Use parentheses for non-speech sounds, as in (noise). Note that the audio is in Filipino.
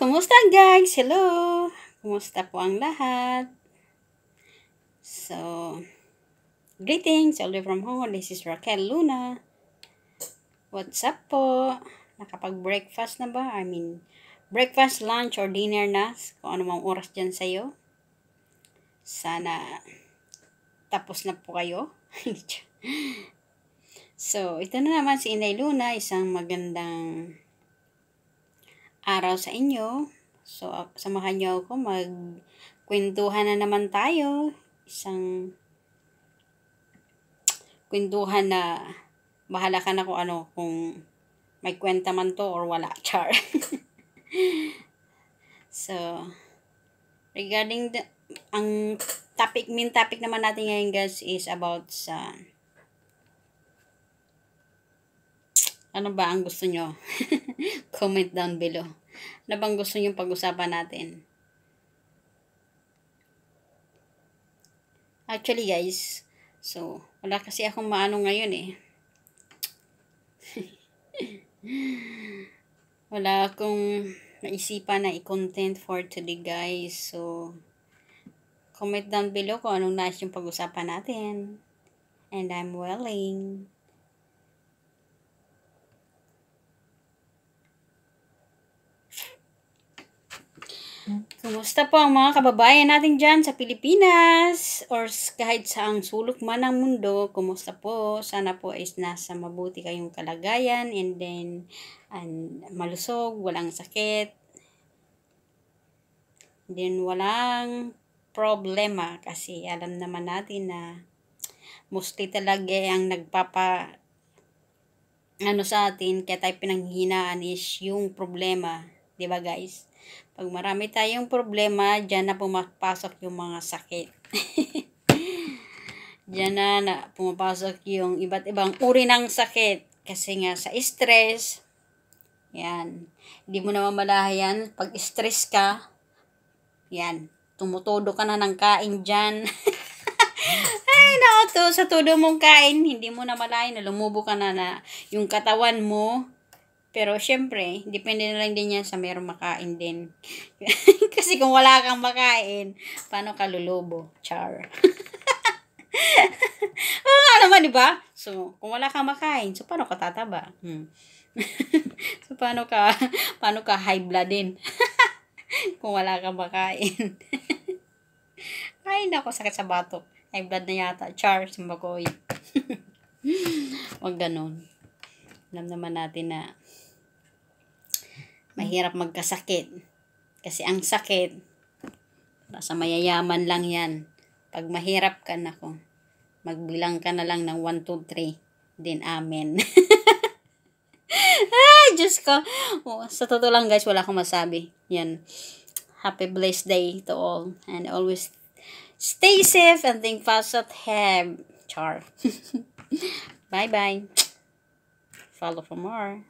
Kumusta guys? Hello! Kumusta po ang lahat? So, greetings all the way from Hong This is Raquel Luna. What's up po? Nakapag-breakfast na ba? I mean, breakfast, lunch, or dinner na? Kung ano mang oras dyan sa'yo. Sana tapos na po kayo. (laughs) so, ito na naman si Inday Luna, isang magandang araw sa inyo. So, samahan niyo ako kwentuhan na naman tayo. Isang kwentuhan na bahala ka na kung ano, kung may kwenta man to or wala, (laughs) char. so, regarding the, ang topic, main topic naman natin ngayon guys is about sa ano ba ang gusto nyo? (laughs) Comment down below na bang gusto yung pag-usapan natin? Actually guys, so wala kasi akong maano ngayon eh. (laughs) wala akong naisipan na i-content for today guys. So, comment down below kung anong nais yung pag-usapan natin. And I'm willing. Kumusta po ang mga kababayan natin dyan sa Pilipinas or kahit sa saang sulok man ng mundo, kumusta po? Sana po is nasa mabuti kayong kalagayan and then and malusog, walang sakit, then walang problema kasi alam naman natin na mostly talaga ang nagpapa ano sa atin kaya tayo pinanghinaan is yung problema 'Di ba guys? Pag marami tayong problema, diyan na pumapasok yung mga sakit. (laughs) diyan na, na pumapasok yung iba't ibang uri ng sakit. Kasi nga sa stress, yan. Hindi mo naman malahayan. Pag stress ka, yan. Tumutodo ka na ng kain diyan. (laughs) Ay, nako to, sa todo mong kain, hindi mo na malayan na lumubo ka na na yung katawan mo, pero, syempre, depende na lang din yan sa mayroong makain din. (laughs) Kasi kung wala kang makain, paano ka lulubo? Char. (laughs) Oo oh, nga naman, di ba? So, kung wala kang makain, so paano ka tataba? Hmm. (laughs) so, paano ka, paano ka high blood din? kung wala kang makain. Ay, nako, sakit sa batok. High blood na yata. Char, sumbakoy. Huwag ganun. Alam naman natin na mahirap magkasakit. Kasi ang sakit, sa mayayaman lang yan. Pag mahirap ka na ko, magbilang ka na lang ng 1, 2, 3, then amen. (laughs) Ay, Diyos ko. Oh, sa totoo lang guys, wala akong masabi. Yan. Happy blessed day to all. And always stay safe and think fast positive. Have char. (laughs) Bye-bye. Follow for more.